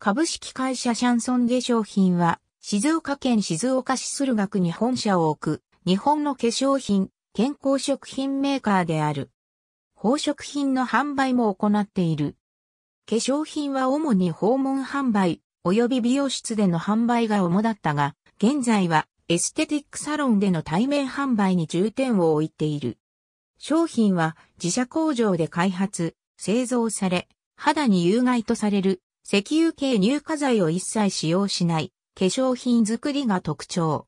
株式会社シャンソン化粧品は、静岡県静岡市駿河区に本社を置く、日本の化粧品、健康食品メーカーである。宝飾品の販売も行っている。化粧品は主に訪問販売、及び美容室での販売が主だったが、現在はエステティックサロンでの対面販売に重点を置いている。商品は自社工場で開発、製造され、肌に有害とされる石油系乳化剤を一切使用しない化粧品作りが特徴。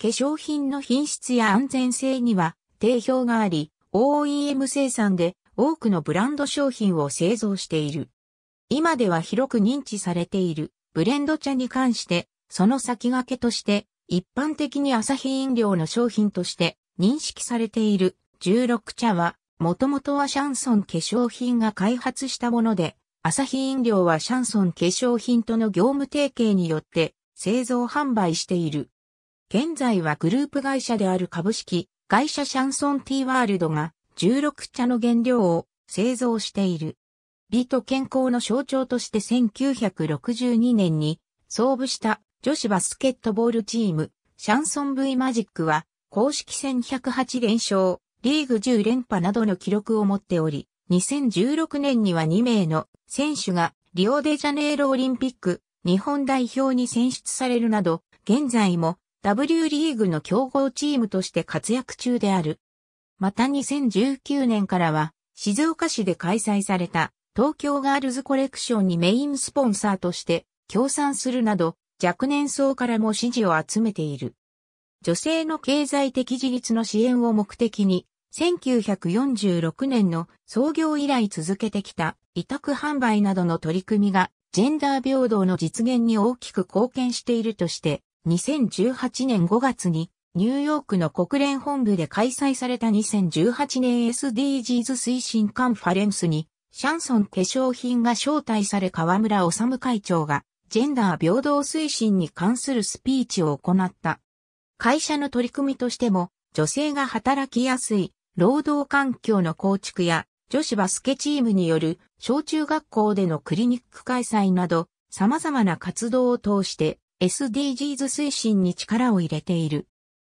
化粧品の品質や安全性には定評があり、OEM 生産で多くのブランド商品を製造している。今では広く認知されているブレンド茶に関して、その先駆けとして、一般的に朝日飲料の商品として認識されている16茶は、もともとはシャンソン化粧品が開発したもので、アサヒ飲料はシャンソン化粧品との業務提携によって製造販売している。現在はグループ会社である株式会社シャンソンティーワールドが16茶の原料を製造している。美と健康の象徴として1962年に創部した女子バスケットボールチームシャンソン V マジックは公式戦108連勝、リーグ10連覇などの記録を持っており、2016年には2名の選手がリオデジャネイロオリンピック日本代表に選出されるなど、現在も W リーグの強豪チームとして活躍中である。また2019年からは静岡市で開催された東京ガールズコレクションにメインスポンサーとして協賛するなど若年層からも支持を集めている。女性の経済的自立の支援を目的に1946年の創業以来続けてきた委託販売などの取り組みがジェンダー平等の実現に大きく貢献しているとして2018年5月にニューヨークの国連本部で開催された2018年 SDGs 推進カンファレンスにシャンソン化粧品が招待され河村治会長がジェンダー平等推進に関するスピーチを行った。会社の取り組みとしても女性が働きやすい労働環境の構築や女子バスケチームによる小中学校でのクリニック開催など様々な活動を通して SDGs 推進に力を入れている。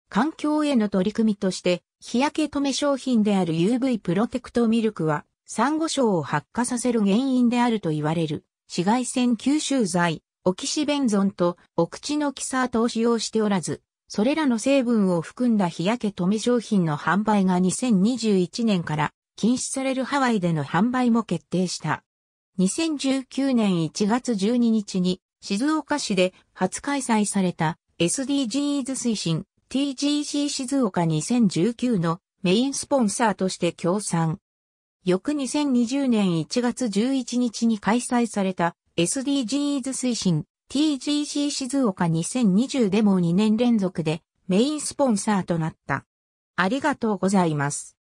環境への取り組みとして日焼け止め商品である UV プロテクトミルクはサンゴ礁を発火させる原因であると言われる紫外線吸収剤オキシベンゾンとお口のキサートを使用しておらずそれらの成分を含んだ日焼け止め商品の販売が2021年から禁止されるハワイでの販売も決定した。2019年1月12日に静岡市で初開催された SDGs 推進 TGC 静岡2019のメインスポンサーとして協賛。翌2020年1月11日に開催された SDGs 推進 TGC 静岡2020でも2年連続でメインスポンサーとなった。ありがとうございます。